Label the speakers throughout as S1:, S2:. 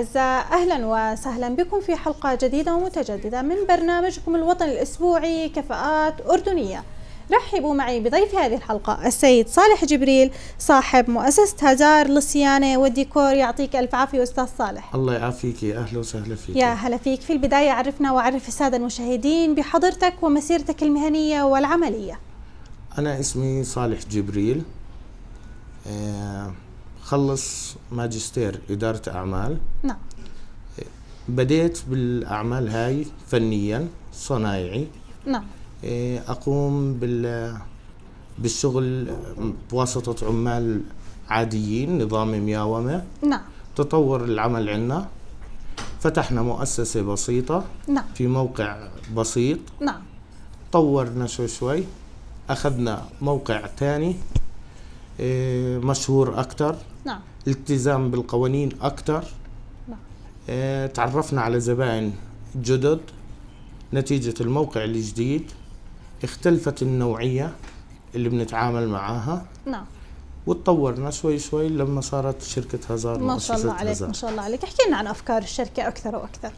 S1: الأعزاء أهلا وسهلا بكم في حلقة جديدة ومتجددة من برنامجكم الوطني الأسبوعي كفاءات أردنية رحبوا معي بضيف هذه الحلقة السيد صالح جبريل صاحب مؤسسة هزار للصيانة والديكور يعطيك ألف عافية أستاذ صالح
S2: الله يعافيك أهلا وسهلا فيك يا
S1: هلا فيك في البداية عرفنا وعرف السادة المشاهدين بحضرتك ومسيرتك المهنية والعملية
S2: أنا اسمي صالح جبريل آه خلص ماجستير إدارة أعمال نعم بديت بالأعمال هاي فنيا صنايعي نعم إيه، أقوم بال بالشغل بواسطة عمال عاديين نظام مياومة نعم تطور العمل عندنا فتحنا مؤسسة بسيطة نعم في موقع بسيط نعم طورنا شوي شوي أخذنا موقع ثاني آه، مشهور اكثر نعم التزام بالقوانين اكثر نعم آه، تعرفنا على زبائن جدد نتيجة الموقع الجديد اختلفت النوعية اللي بنتعامل معاها نعم وتطورنا شوي شوي لما صارت شركة هازار ما شاء الله عليك هزار. ما شاء
S1: الله عليك احكي لنا عن أفكار الشركة أكثر وأكثر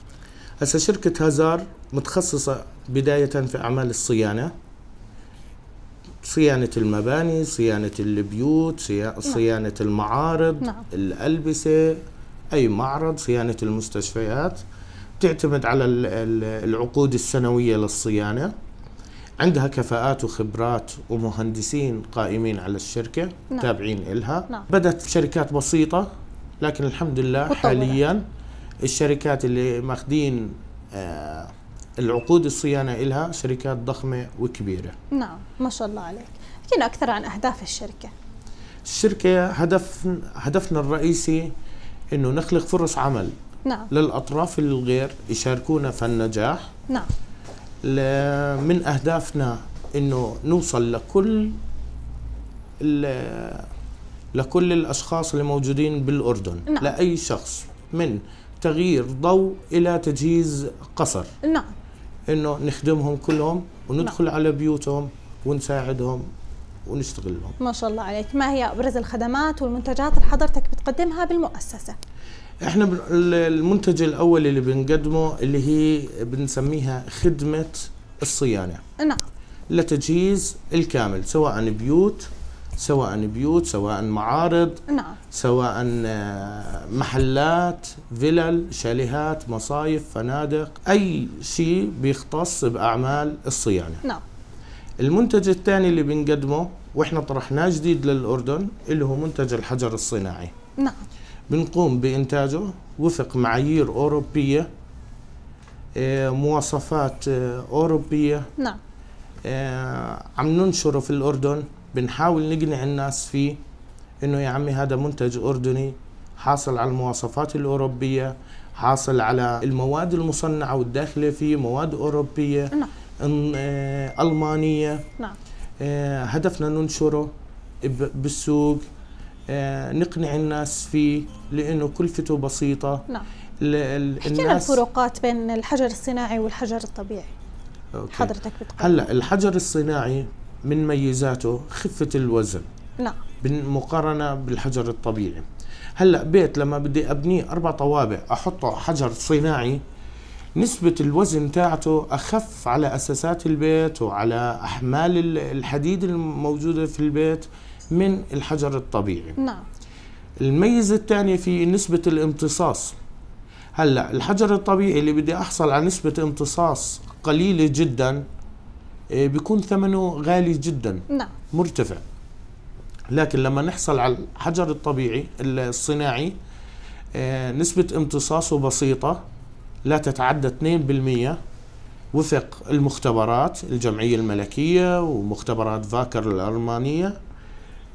S2: هسه شركة هازار متخصصة بداية في أعمال الصيانة صيانة المباني صيانة البيوت نعم. صيانة نعم. المعارض نعم. الألبسة أي معرض صيانة المستشفيات تعتمد على العقود السنوية للصيانة عندها كفاءات وخبرات ومهندسين قائمين على الشركة نعم. تابعين إلها نعم. بدأت شركات بسيطة لكن الحمد لله حاليا الشركات اللي ماخدين آه العقود الصيانة إلها شركات ضخمة وكبيرة
S1: نعم ما شاء الله عليك حكينا أكثر عن أهداف الشركة
S2: الشركة هدف هدفنا الرئيسي أنه نخلق فرص عمل نعم. للأطراف الغير يشاركونا في النجاح نعم. من أهدافنا أنه نوصل لكل لكل الأشخاص اللي موجودين بالأردن نعم. لأي شخص من تغيير ضوء إلى تجهيز قصر نعم انه نخدمهم كلهم وندخل على بيوتهم ونساعدهم ونشتغل لهم.
S1: ما شاء الله عليك، ما هي ابرز الخدمات والمنتجات اللي حضرتك بتقدمها
S3: بالمؤسسه؟
S2: احنا المنتج الاول اللي بنقدمه اللي هي بنسميها خدمه الصيانه. نعم. لتجهيز الكامل سواء بيوت سواء بيوت سواء معارض نعم. سواء آه، محلات فلل شاليهات مصايف فنادق أي شيء بيختص بأعمال الصيانة نعم. المنتج الثاني اللي بنقدمه وإحنا طرحناه جديد للأردن اللي هو منتج الحجر الصناعي نعم. بنقوم بإنتاجه وفق معايير أوروبية آه، مواصفات آه، أوروبية نعم. عم ننشره في الأردن بنحاول نقنع الناس فيه انه يا عمي هذا منتج اردني حاصل على المواصفات الاوروبيه حاصل على المواد المصنعه والداخله فيه مواد اوروبيه نعم. آه، المانيه نعم. آه، هدفنا ننشره بالسوق آه، نقنع الناس فيه لانه كلفته بسيطه نعم حكينا
S1: الفروقات بين الحجر الصناعي والحجر الطبيعي أوكي. حضرتك بتقول
S2: هلا الحجر الصناعي من ميزاته خفة الوزن نعم بالمقارنة بالحجر الطبيعي هلا بيت لما بدي ابنيه اربع طوابع احطه حجر صناعي نسبة الوزن تاعته أخف على أساسات البيت وعلى أحمال الحديد الموجودة في البيت من الحجر الطبيعي نعم الميزة الثانية في نسبة الامتصاص هلا الحجر الطبيعي اللي بدي أحصل على نسبة امتصاص قليلة جدا إيه، بيكون ثمنه غالي جدا نعم مرتفع لكن لما نحصل على الحجر الطبيعي الصناعي إيه، نسبة امتصاصه بسيطة لا تتعدى 2% وفق المختبرات الجمعية الملكية ومختبرات فاكر الألمانية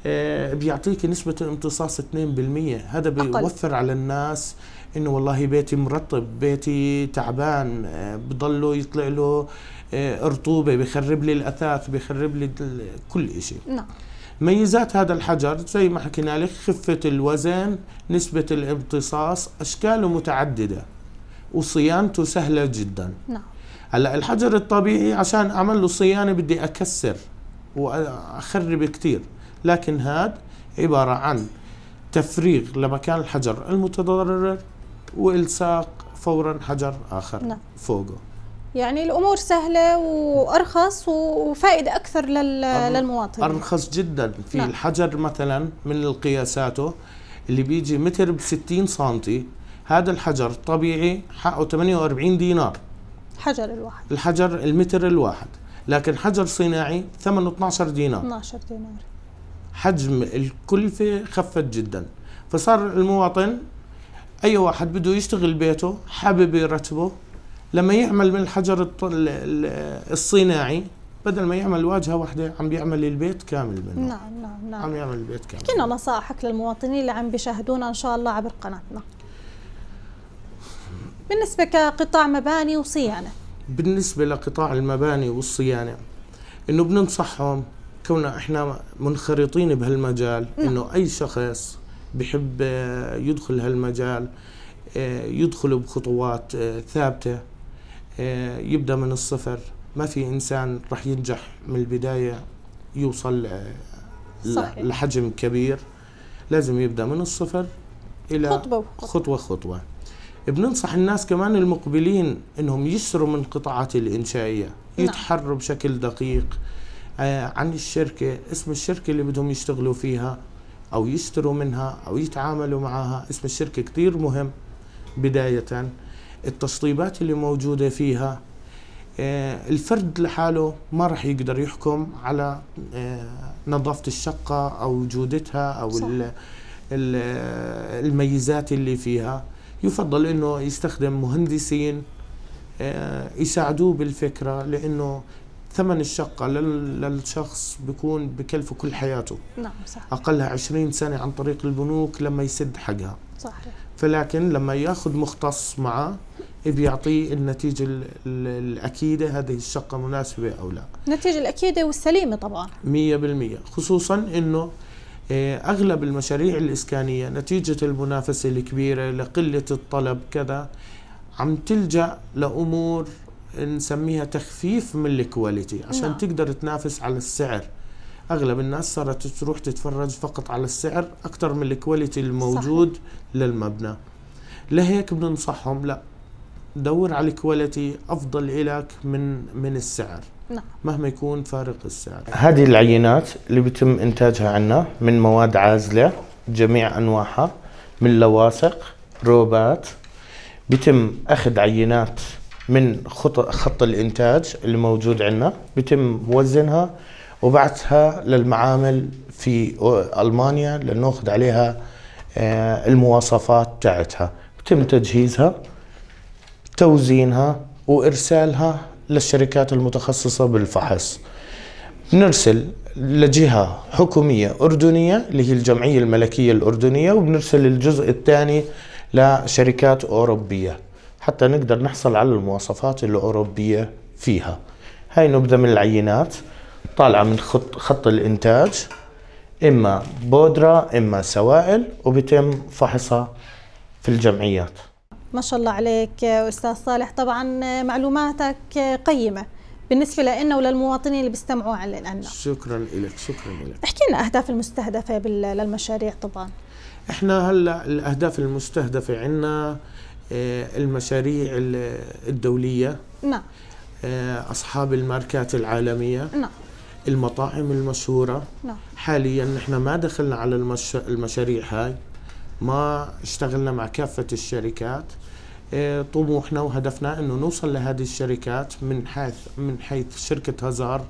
S2: آه، بيعطيك نسبة الامتصاص 2% هذا بيوفر على الناس انه والله بيتي مرطب بيتي تعبان آه، بضله يطلع له آه، رطوبة بخرب لي الأثاث بخرب لي كل شيء نعم ميزات هذا الحجر زي ما حكينا لك خفة الوزن نسبة الامتصاص أشكاله متعددة وصيانته سهلة جدا نعم هلا الحجر الطبيعي عشان أعمل له صيانة بدي أكسر وأخرب كثير لكن هاد عبارة عن تفريغ لمكان الحجر المتضرر والصاق فورا حجر اخر نعم. فوقه
S1: يعني الامور سهله وارخص وفائده اكثر للمواطن ارخص
S2: جدا في نعم. الحجر مثلا من القياساته اللي بيجي متر ب 60 سم هذا الحجر طبيعي حقه 48 دينار الحجر الواحد الحجر المتر الواحد لكن حجر صناعي ثمنه 12 دينار
S1: 12
S3: دينار
S2: حجم الكلفة خفت جدا فصار المواطن أي واحد بده يشتغل بيته حابب يرتبه لما يعمل من الحجر الصناعي بدل ما يعمل واجهه واحده عم بيعمل البيت كامل منه
S1: نعم نعم نعم عم
S2: يعمل البيت كامل كنا
S1: نصائحك للمواطنين اللي عم بيشاهدونا ان شاء الله عبر قناتنا بالنسبه كقطاع مباني وصيانه
S2: بالنسبه لقطاع المباني والصيانه انه بننصحهم كوننا احنا منخرطين بهالمجال نعم. انه اي شخص بحب آه، يدخل هالمجال آه، يدخل بخطوات آه، ثابته يبدا من الصفر ما في انسان راح ينجح من البدايه يوصل صحيح. لحجم كبير لازم يبدا من الصفر الى خطوه خطوه, خطوة. بننصح الناس كمان المقبلين انهم يشتروا من قطاعات الانشائيه نعم. يتحروا بشكل دقيق آه، عن الشركة اسم الشركة اللي بدهم يشتغلوا فيها أو يشتروا منها أو يتعاملوا معها اسم الشركة كتير مهم بداية التشطيبات اللي موجودة فيها آه، الفرد لحاله ما راح يقدر يحكم على آه، نظافة الشقة أو جودتها أو صح. الميزات اللي فيها يفضل انه يستخدم مهندسين يساعدوه بالفكره لانه ثمن الشقة للشخص بيكون بكلفه كل حياته نعم صح أقلها 20 سنة عن طريق البنوك لما يسد حقها صحيح فلكن لما ياخذ مختص معه بيعطيه النتيجة الأكيدة هذه الشقة مناسبة أو لا
S1: النتيجة الأكيدة والسليمة طبعا
S2: 100% خصوصا أنه آه، أغلب المشاريع الإسكانية نتيجة المنافسة الكبيرة لقلة الطلب كذا عم تلجأ لأمور نسميها تخفيف من الكواليتي نعم. عشان نعم. تقدر تنافس على السعر اغلب الناس صارت تروح تتفرج فقط على السعر اكثر من الكواليتي الموجود صحيح. للمبنى لهيك بننصحهم لا دور على الكواليتي افضل لك من من السعر نعم. مهما يكون فارق السعر هذه العينات اللي بيتم انتاجها عنا من مواد عازله جميع انواعها من لواصق روبات بيتم اخذ عينات من خط خط الانتاج اللي موجود عندنا بيتم وزنها وبعثها للمعامل في المانيا لناخذ عليها آه، المواصفات تاعتها بتم تجهيزها توزينها وارسالها للشركات المتخصصه بالفحص بنرسل لجهه حكوميه اردنيه اللي هي الجمعيه الملكيه الاردنيه وبنرسل الجزء الثاني لشركات اوروبيه حتى نقدر نحصل على المواصفات الأوروبية فيها هاي نبدأ من العينات طالعة من خط, خط الإنتاج إما بودرة إما سوائل وبيتم فحصها في الجمعيات
S1: ما شاء الله عليك أستاذ صالح طبعا معلوماتك قيمة بالنسبة لنا وللمواطنين اللي بيستمعوا لنا
S2: شكرا لك شكرا لك احكي
S1: لنا أهداف المستهدفة للمشاريع طبعا
S2: احنا هلا الأهداف المستهدفة عندنا آه، المشاريع الدولية نعم آه، أصحاب الماركات العالمية نعم المطاعم المشهورة نعم حاليا نحن ما دخلنا على المش... المشاريع هاي ما اشتغلنا مع كافة الشركات آه، طموحنا وهدفنا انه نوصل لهذه الشركات من حيث من حيث شركه هزار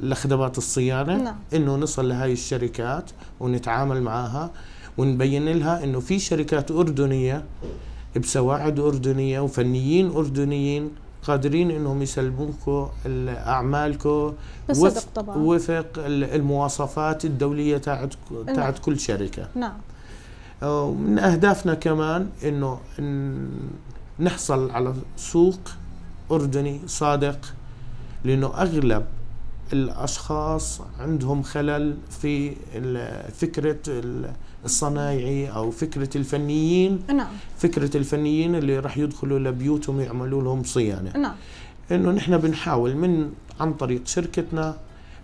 S2: لخدمات الصيانه نعم. انه نصل لهذه الشركات ونتعامل معها ونبين لها انه في شركات اردنيه بسواعد اردنيه وفنيين اردنيين قادرين انهم يسلموكم اعمالكم وفق طبعا. وفق المواصفات الدوليه تاعت تاعت كل شركه نعم من اهدافنا كمان انه نحصل على سوق اردني صادق لانه اغلب الاشخاص عندهم خلل في فكره الصنايعي او فكره الفنيين نعم فكره الفنيين اللي راح يدخلوا لبيوتهم يعملوا لهم صيانه نعم انه نحن بنحاول من عن طريق شركتنا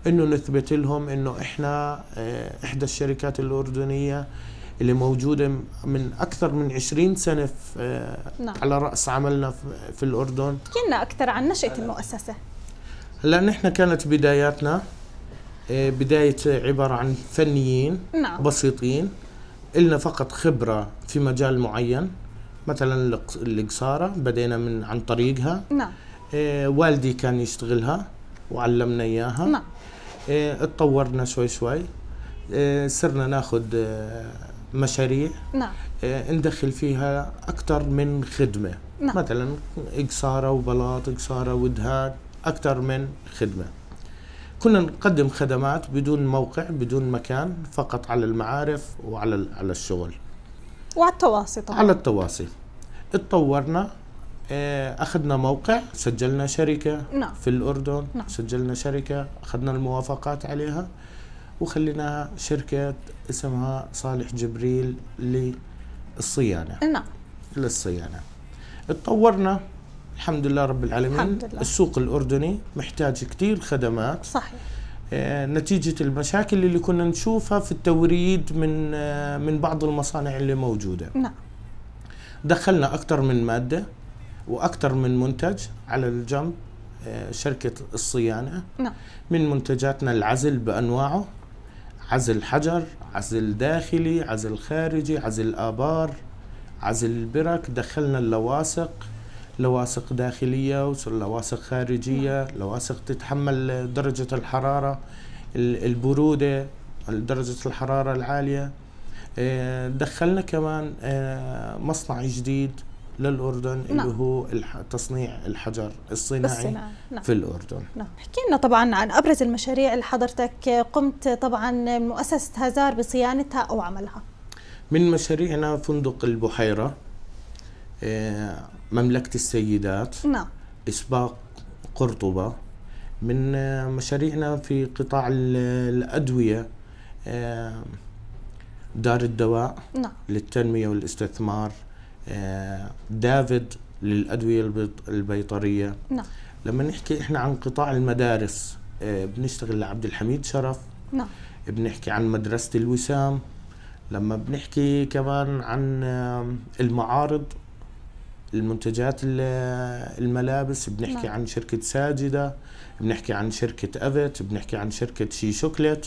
S2: انه نثبت لهم انه احنا آه، احدى الشركات الاردنيه اللي موجوده من اكثر من 20 سنه في آه، نعم. على راس عملنا في الاردن
S1: كنا اكثر عن نشاه المؤسسه
S2: هلا نحن كانت بداياتنا آه، بدايه عباره عن فنيين نعم. بسيطين إلنا فقط خبرة في مجال معين مثلا القصارة بدينا من عن طريقها نعم إيه والدي كان يشتغلها وعلمنا إياها نعم إيه اتطورنا شوي شوي إيه صرنا ناخذ إيه، مشاريع نعم إيه، ندخل فيها أكثر من خدمة نعم. مثلا إقصارة وبلاط إقصارة ودهان أكثر من خدمة كنا نقدم خدمات بدون موقع بدون مكان فقط على المعارف وعلى على الشغل وعلى التواصي طبعا على التواصي اتطورنا آه، اخذنا موقع سجلنا شركه نعم. في الاردن نعم. سجلنا شركه اخذنا الموافقات عليها وخليناها شركه اسمها صالح جبريل للصيانه نعم للصيانه اتطورنا الحمد لله رب العالمين الحمد لله. السوق الأردني محتاج كثير خدمات صحيح آه، نتيجة المشاكل اللي كنا نشوفها في التوريد من آه، من بعض المصانع اللي موجودة نعم دخلنا أكثر من مادة وأكثر من منتج على الجنب آه، شركة الصيانة نعم من منتجاتنا العزل بأنواعه عزل حجر عزل داخلي عزل خارجي عزل آبار عزل البرك دخلنا اللواصق لواسق داخلية ولواصق خارجية نعم. لواسق تتحمل درجة الحرارة البرودة درجة الحرارة العالية آه، دخلنا كمان آه، مصنع جديد للأردن نعم. اللي هو تصنيع الحجر الصناعي نعم. في الأردن
S1: نعم احكي لنا طبعا عن أبرز المشاريع اللي حضرتك قمت طبعا مؤسسة هازار بصيانتها أو عملها
S2: من مشاريعنا فندق البحيرة آه، مملكة السيدات نعم إسباق قرطبة من آه، مشاريعنا في قطاع الأدوية آه، دار الدواء نعم. للتنمية والاستثمار آه، دافد للأدوية البيطرية نعم. لما نحكي إحنا عن قطاع المدارس بنشتغل لعبد الحميد شرف نعم. بنحكي عن مدرسة الوسام لما بنحكي كمان عن المعارض المنتجات الملابس بنحكي نعم. عن شركة ساجدة بنحكي عن شركة أفت بنحكي عن شركة شي شوكليت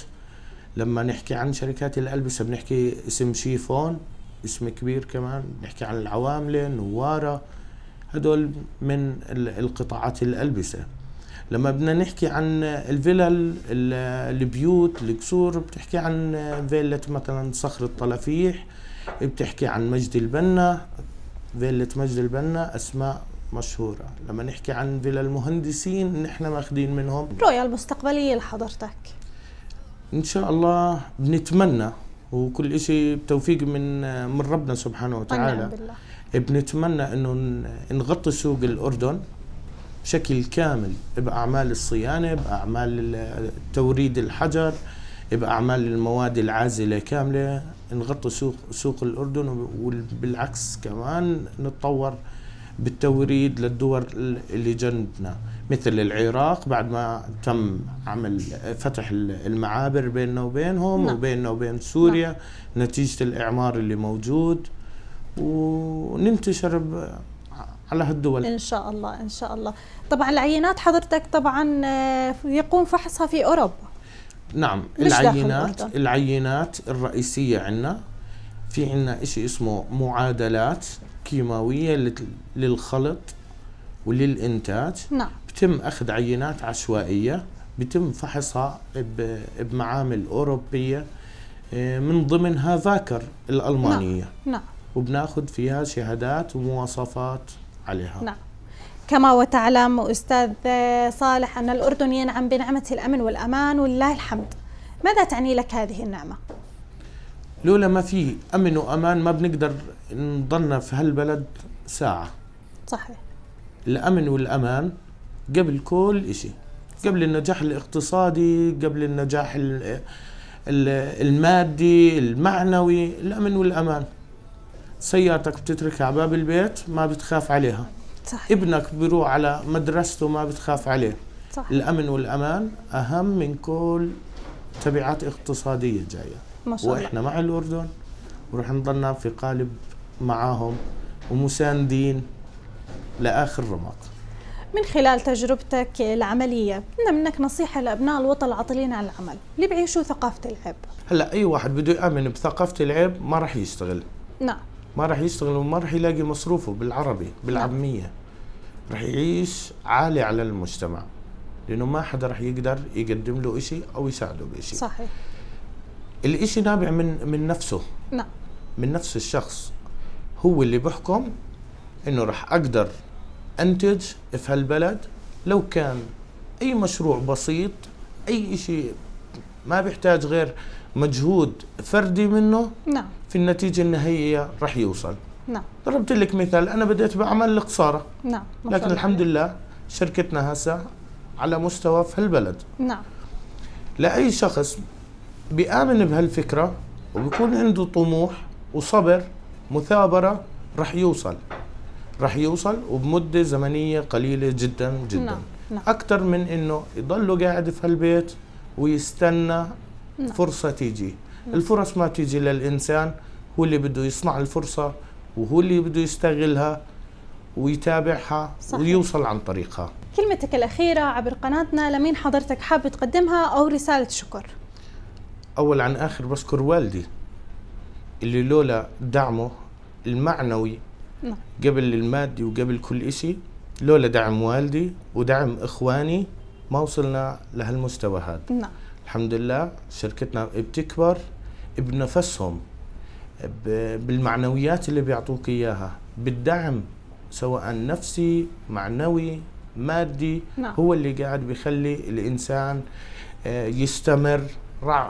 S2: لما نحكي عن شركات الألبسة بنحكي اسم شيفون اسم كبير كمان بنحكي عن العواملة نوارة هدول من القطاعات الألبسة لما بدنا نحكي عن الفلل البيوت الكسور بتحكي عن فيلة مثلا صخر الطلفيح بتحكي عن مجد البنا فيلة مجد البنا اسماء مشهوره لما نحكي عن فيلا المهندسين نحن ماخدين منهم
S1: الرؤيه المستقبليه لحضرتك
S2: ان شاء الله بنتمنى وكل شيء بتوفيق من من ربنا سبحانه وتعالى بالله. بنتمنى انه نغطي سوق الاردن بشكل كامل باعمال الصيانه باعمال توريد الحجر باعمال المواد العازله كامله نغطي سوق سوق الاردن وبالعكس كمان نتطور بالتوريد للدول اللي جنبنا مثل العراق بعد ما تم عمل فتح المعابر بيننا وبينهم نعم. وبيننا وبين سوريا نعم. نتيجة الإعمار اللي موجود وننتشر على هالدول إن
S1: شاء الله إن شاء الله طبعا العينات حضرتك طبعا آه، يقوم فحصها في أوروبا
S2: نعم العينات العينات الرئيسيه عندنا في عندنا شيء اسمه معادلات كيماويه للخلط وللانتاج نعم بتم اخذ عينات عشوائيه بتم فحصها بمعامل اوروبيه آه، من ضمنها ذاكر الالمانيه نعم, نعم. وبناخذ فيها شهادات ومواصفات عليها
S1: نعم كما وتعلم أستاذ صالح أن الأردن ينعم بنعمة الأمن والأمان ولله الحمد ماذا تعني لك هذه النعمة؟
S2: لولا ما في أمن وأمان ما بنقدر نضلنا في هالبلد ساعة صحيح الأمن والأمان قبل كل شيء قبل النجاح الاقتصادي قبل النجاح المادي المعنوي الأمن والأمان سيارتك بتتركها على باب البيت ما بتخاف عليها صحيح. ابنك بيروح على مدرسته ما بتخاف عليه صح. الامن والامان اهم من كل تبعات اقتصاديه جايه ما شاء الله. واحنا مع الاردن ورح نضلنا في قالب معاهم ومساندين لاخر رمق
S1: من خلال تجربتك العمليه بدنا منك نصيحه لابناء الوطن العاطلين عن العمل اللي بيعيشوا ثقافه العيب
S2: هلا اي واحد بده يامن بثقافه العيب ما راح يشتغل نعم ما راح يشتغل وما راح يلاقي مصروفه بالعربي بالعاميه راح يعيش عالي على المجتمع لانه ما حدا راح يقدر يقدم له شيء او يساعده بشيء صحيح الإشي نابع من من نفسه نعم من نفس الشخص هو اللي بحكم انه راح اقدر انتج في هالبلد لو كان اي مشروع بسيط اي إشي ما بيحتاج غير مجهود فردي منه نعم في النتيجه النهائيه رح يوصل نعم ضربت لك مثال انا بديت بعمل القصاره
S3: نعم لكن الحمد
S2: لله شركتنا هسه على مستوى في هالبلد نعم لاي شخص بيامن بهالفكره وبيكون عنده طموح وصبر مثابره رح يوصل رح يوصل وبمده زمنيه قليله جدا جدا نعم. نعم. اكثر من انه يضله قاعد في هالبيت ويستنى نعم. فرصه تيجي الفرص ما تيجي للانسان هو اللي بده يصنع الفرصه وهو اللي بده يستغلها ويتابعها صحيح. ويوصل عن طريقها
S1: كلمتك الأخيرة عبر قناتنا لمين حضرتك حاب تقدمها أو رسالة شكر
S2: أول عن آخر بشكر والدي اللي لولا دعمه المعنوي نعم. قبل المادي وقبل كل إشي لولا دعم والدي ودعم إخواني ما وصلنا لهالمستوى هذا نعم الحمد لله شركتنا بتكبر بنفسهم بالمعنويات اللي بيعطوك اياها بالدعم سواء نفسي معنوي مادي نعم. هو اللي قاعد بيخلي الانسان آه، يستمر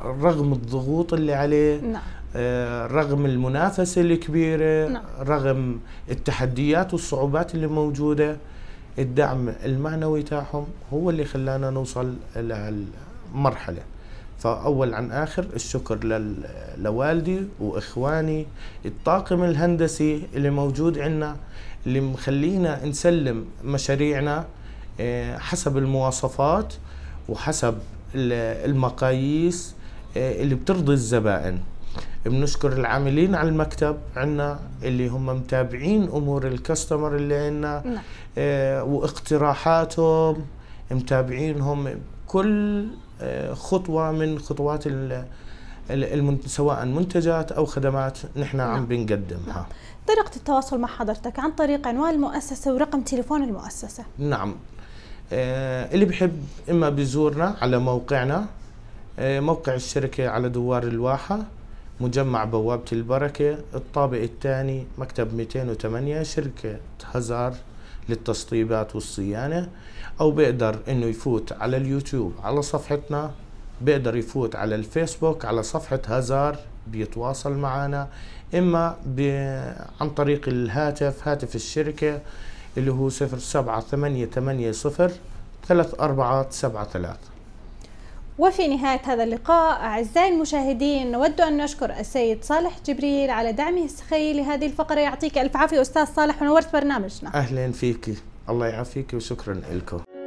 S2: رغم الضغوط اللي عليه نعم. آه، رغم المنافسة الكبيرة نعم. رغم التحديات والصعوبات اللي موجودة الدعم المعنوي تاعهم هو اللي خلانا نوصل لهال مرحله فاول عن اخر الشكر لوالدي واخواني الطاقم الهندسي اللي موجود عندنا اللي مخلينا نسلم مشاريعنا آه، حسب المواصفات وحسب المقاييس آه، اللي بترضي الزبائن بنشكر العاملين على المكتب عنا اللي هم متابعين امور الكاستمر اللي عنا نعم. آه، واقتراحاتهم متابعينهم كل خطوه من خطوات سواء منتجات او خدمات نحن عم نعم. بنقدمها.
S1: طريقه التواصل مع حضرتك عن طريق عنوان المؤسسه ورقم تليفون المؤسسه.
S2: نعم. آه، اللي بحب اما بيزورنا على موقعنا آه، موقع الشركه على دوار الواحه مجمع بوابه البركه الطابق الثاني مكتب 208 شركه هزار للتسطيبات والصيانة أو بيقدر إنه يفوت على اليوتيوب على صفحتنا بيقدر يفوت على الفيسبوك على صفحة هزار بيتواصل معنا إما عن طريق الهاتف هاتف الشركة اللي هو 07880 3473 ثلاث سبعة
S1: وفي نهاية هذا اللقاء أعزائي المشاهدين نود أن نشكر السيد صالح جبريل على دعمه السخي لهذه الفقرة يعطيك ألف عافية أستاذ صالح ونورت برنامجنا
S2: أهلا فيك الله يعافيك وشكرا لكم